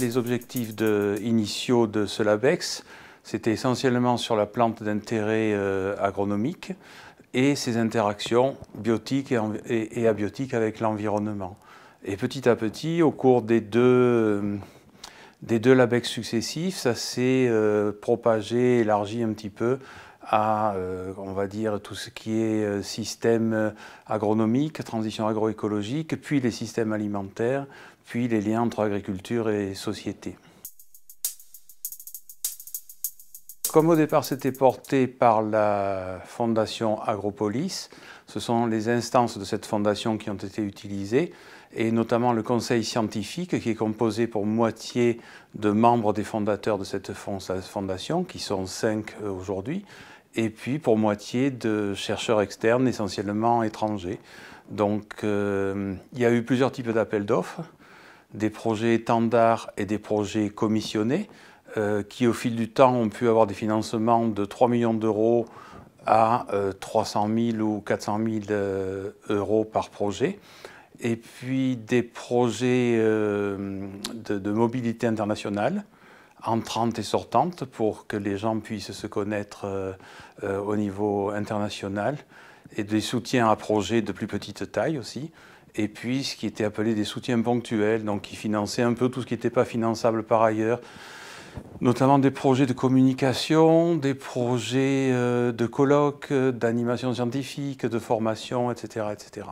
Les objectifs initiaux de ce LABEX, c'était essentiellement sur la plante d'intérêt euh, agronomique et ses interactions biotiques et, abiotiques avec l'environnement. Et petit à petit, au cours des deux, LABEX successifs, ça s'est euh, propagé, élargi un petit peu à, euh, on va dire, tout ce qui est euh, système euh, agronomique, transition agroécologique, puis les systèmes alimentaires, puis les liens entre agriculture et société. Comme au départ c'était porté par la fondation Agropolis, ce sont les instances de cette fondation qui ont été utilisées, et notamment le conseil scientifique qui est composé pour moitié de membres des fondateurs de cette fondation, qui sont cinq aujourd'hui, et puis pour moitié de chercheurs externes, essentiellement étrangers. Donc euh, il y a eu plusieurs types d'appels d'offres, des projets étendards et des projets commissionnés, euh, qui au fil du temps ont pu avoir des financements de 3 millions d'euros à 300 euh, 000 ou 400 000 euros par projet. Et puis des projets de, mobilité internationale, entrantes et sortantes pour que les gens puissent se connaître euh, euh, au niveau international et des soutiens à projets de plus petite taille aussi. Et puis ce qui était appelé des soutiens ponctuels, donc qui finançaient un peu tout ce qui n'était pas finançable par ailleurs, notamment des projets de communication, des projets euh, de colloques, d'animation scientifique, de formation, etc. etc.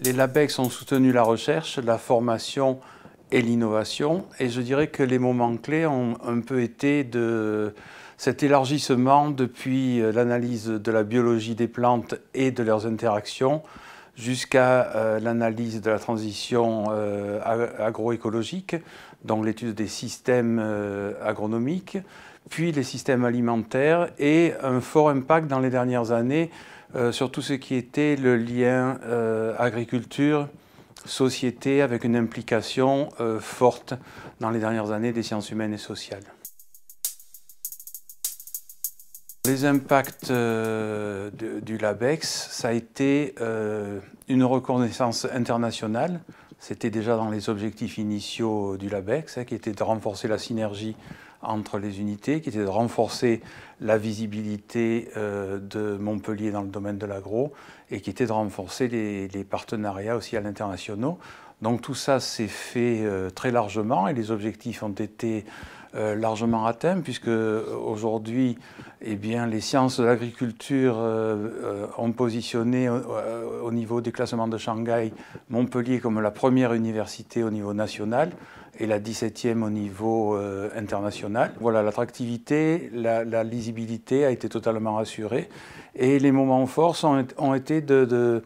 Les LABEX ont soutenu la recherche, la formation et l'innovation. Et je dirais que les moments clés ont un peu été de cet élargissement depuis euh, l'analyse de la biologie des plantes et de leurs interactions jusqu'à euh, l'analyse de la transition euh, agroécologique, donc l'étude des systèmes agronomiques, puis les systèmes alimentaires et un fort impact dans les dernières années sur tout ce qui était le lien agriculture société avec une implication euh, forte dans les dernières années des sciences humaines et sociales. Les impacts euh, du LABEX, ça a été euh, une reconnaissance internationale c'était déjà dans les objectifs initiaux du LABEX, hein, qui était de renforcer la synergie entre les unités, qui était de renforcer la visibilité euh, de Montpellier dans le domaine de l'agro, et qui était de renforcer les, partenariats aussi à l'international. Donc tout ça s'est fait euh, très largement, et les objectifs ont été euh, largement atteint, puisque euh, aujourd'hui, eh bien, les sciences de l'agriculture euh, ont positionné au niveau des classements de Shanghai Montpellier comme la première université au niveau national et la 17e au niveau international. Voilà, l'attractivité, la, lisibilité a été totalement assurée et les moments forts ont été de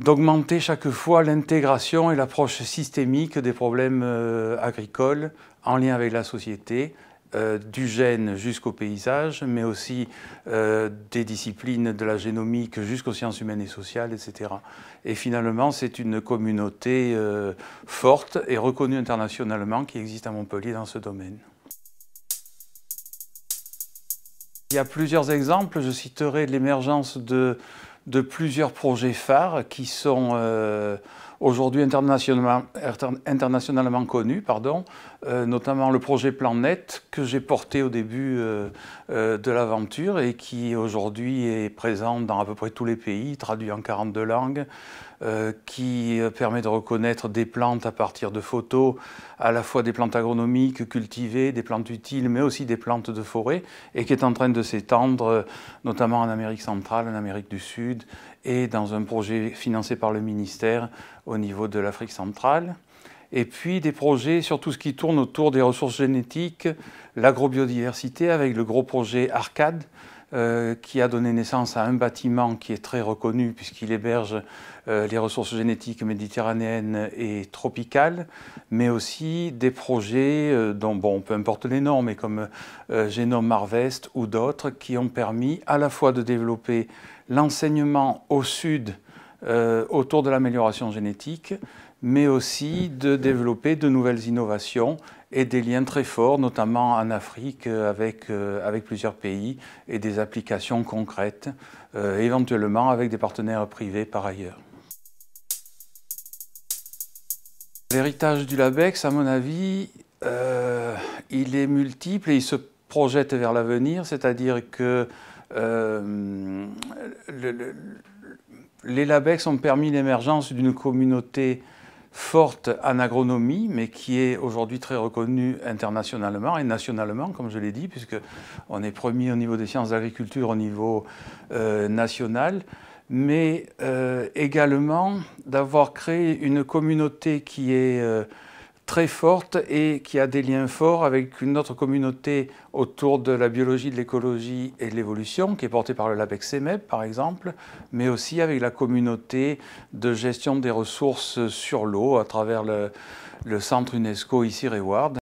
d'augmenter chaque fois l'intégration et l'approche systémique des problèmes euh, agricoles en lien avec la société, euh, du gène jusqu'au paysage, mais aussi euh, des disciplines de la génomique jusqu'aux sciences humaines et sociales, etc. Et finalement, c'est une communauté forte et reconnue internationalement qui existe à Montpellier dans ce domaine. Il y a plusieurs exemples, je citerai l'émergence de de plusieurs projets phares qui sont euh, aujourd'hui internationalement, connu, pardon, euh, notamment le projet Plan Net que j'ai porté au début euh, euh, de l'aventure et qui aujourd'hui est présent dans à peu près tous les pays, traduit en 42 langues, qui permet de reconnaître des plantes à partir de photos, à la fois des plantes agronomiques cultivées, des plantes utiles, mais aussi des plantes de forêt, et qui est en train de s'étendre notamment en Amérique centrale, en Amérique du Sud et dans un projet financé par le ministère au niveau de l'Afrique centrale. Et puis des projets sur tout ce qui tourne autour des ressources génétiques, l'agrobiodiversité avec le gros projet Arcade euh, qui a donné naissance à un bâtiment qui est très reconnu puisqu'il héberge euh, les ressources génétiques méditerranéennes et tropicales, mais aussi des projets euh, dont, bon, peu importe les noms, mais comme Génome Harvest ou d'autres, qui ont permis à la fois de développer l'enseignement au sud euh, autour de l'amélioration génétique, mais aussi de développer de nouvelles innovations et des liens très forts, notamment en Afrique, euh, avec, euh, avec plusieurs pays, et des applications concrètes, éventuellement avec des partenaires privés par ailleurs. L'héritage du LABEX, à mon avis, il est multiple et il se projette vers l'avenir, c'est-à-dire que le les LABEX ont permis l'émergence d'une communauté forte en agronomie, mais qui est aujourd'hui très reconnue internationalement et nationalement, comme je l'ai dit, puisque on est premier au niveau des sciences d'agriculture au niveau euh, national, mais euh, également d'avoir créé une communauté qui est euh, très forte et qui a des liens forts avec une autre communauté autour de la biologie, de l'écologie et de l'évolution, qui est portée par le labex CEMEP par exemple, mais aussi avec la communauté de gestion des ressources sur l'eau à travers le, le centre UNESCO ici Reward.